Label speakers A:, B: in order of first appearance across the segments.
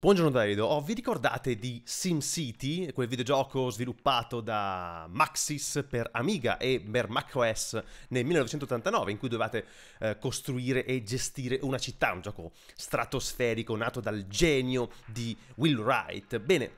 A: Buongiorno Daido, oh, vi ricordate di SimCity, quel videogioco sviluppato da Maxis per Amiga e per macOS nel 1989 in cui dovevate eh, costruire e gestire una città, un gioco stratosferico nato dal genio di Will Wright. Bene,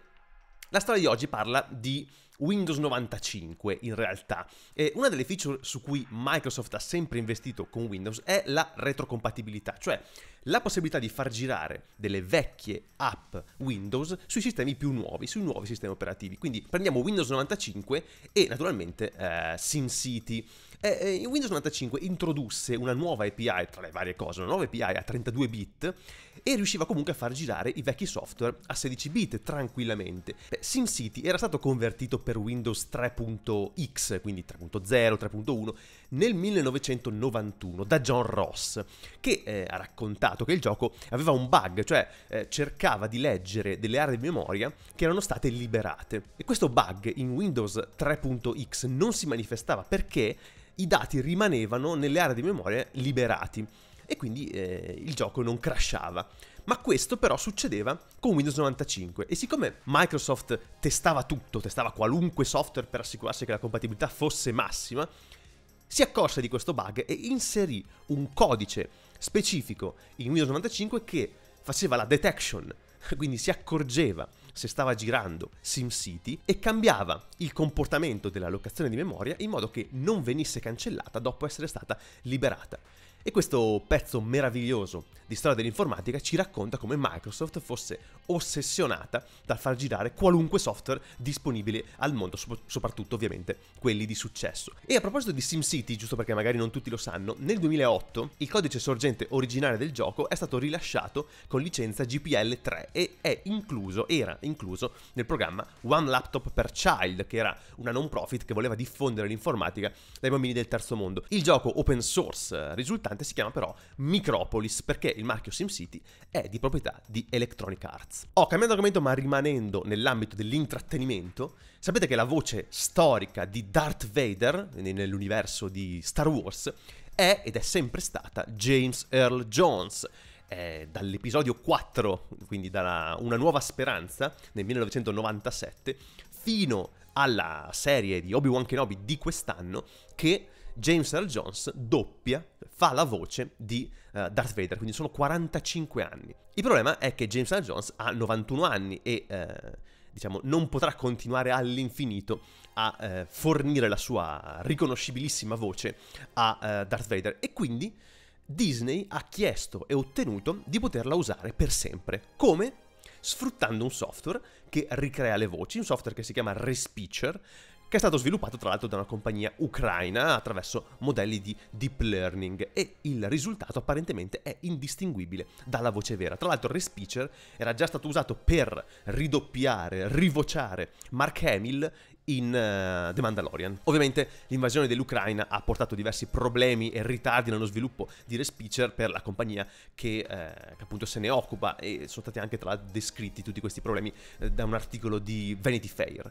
A: la storia di oggi parla di Windows 95 in realtà. E una delle feature su cui Microsoft ha sempre investito con Windows è la retrocompatibilità, cioè la possibilità di far girare delle vecchie app Windows sui sistemi più nuovi, sui nuovi sistemi operativi. Quindi prendiamo Windows 95 e naturalmente eh, SimCity eh, eh in Windows 95 introdusse una nuova API, tra le varie cose, una nuova API a 32 bit e riusciva comunque a far girare i vecchi software a 16 bit tranquillamente. Beh, SimCity era stato convertito per Windows 3.x, quindi 3.0, 3.1 nel 1991 da John Ross, che eh, ha raccontato che il gioco aveva un bug, cioè eh, cercava di leggere delle aree di memoria che erano state liberate. E questo bug in Windows 3.x non si manifestava perché i dati rimanevano nelle aree di memoria liberati e quindi eh, il gioco non crashava. Ma questo però succedeva con Windows 95 e siccome Microsoft testava tutto, testava qualunque software per assicurarsi che la compatibilità fosse massima, si accorse di questo bug e inserì un codice specifico in Windows 95 che faceva la detection, quindi si accorgeva se stava girando SimCity e cambiava il comportamento della locazione di memoria in modo che non venisse cancellata dopo essere stata liberata. E questo pezzo meraviglioso di storia dell'informatica ci racconta come Microsoft fosse ossessionata dal far girare qualunque software disponibile al mondo, soprattutto ovviamente quelli di successo. E a proposito di SimCity, giusto perché magari non tutti lo sanno, nel 2008 il codice sorgente originale del gioco è stato rilasciato con licenza GPL 3 e è incluso, era incluso nel programma One Laptop per Child, che era una non profit che voleva diffondere l'informatica dai bambini del terzo mondo. Il gioco open source eh, risultante importante, si chiama però Micropolis, perché il marchio SimCity è di proprietà di Electronic Arts. Ho oh, cambiato argomento ma rimanendo nell'ambito dell'intrattenimento, sapete che la voce storica di Darth Vader, nell'universo di Star Wars, è ed è sempre stata James Earl Jones. Eh, dall'episodio 4, quindi da Una nuova speranza, nel 1997, fino alla serie di Obi-Wan Kenobi di quest'anno, che James Earl Jones doppia, fa la voce di uh, Darth Vader, quindi sono 45 anni. Il problema è che James Earl Jones ha 91 anni e uh, diciamo non potrà continuare all'infinito a uh, fornire la sua riconoscibilissima voce a Darth Vader e quindi Disney ha chiesto e ottenuto di poterla usare per sempre. Come? Sfruttando un software che ricrea le voci, un software che si chiama Respeecher, che è stato sviluppato tra l'altro da una compagnia ucraina attraverso modelli di deep learning e il risultato apparentemente è indistinguibile dalla voce vera. Tra l'altro Respeecher era già stato usato per ridoppiare, rivociare Mark Hamill in uh, The Mandalorian. Ovviamente l'invasione dell'Ucraina ha portato diversi problemi e ritardi nello sviluppo di Respitcher per la compagnia che, eh, che, appunto se ne occupa e sono stati anche tra l'altro descritti tutti questi problemi eh, da un articolo di Vanity Fair.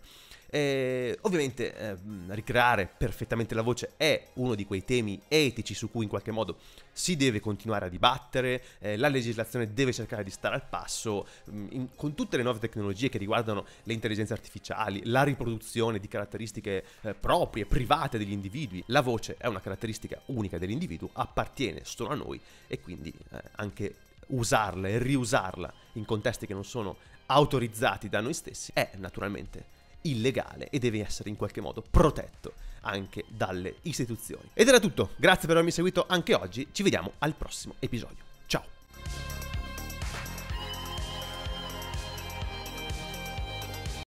A: Eh, ovviamente eh, ricreare perfettamente la voce è uno di quei temi etici su cui in qualche modo si deve continuare a dibattere, eh, la legislazione deve cercare di stare al passo mm, in, con tutte le nuove tecnologie che riguardano le intelligenze artificiali, la riproduzione definizione di caratteristiche eh, proprie, private degli individui. La voce è una caratteristica unica dell'individuo, appartiene solo a noi e quindi eh, anche usarla e riusarla in contesti che non sono autorizzati da noi stessi è naturalmente illegale e deve essere in qualche modo protetto anche dalle istituzioni. Ed era tutto, grazie per avermi seguito anche oggi, ci vediamo al prossimo episodio.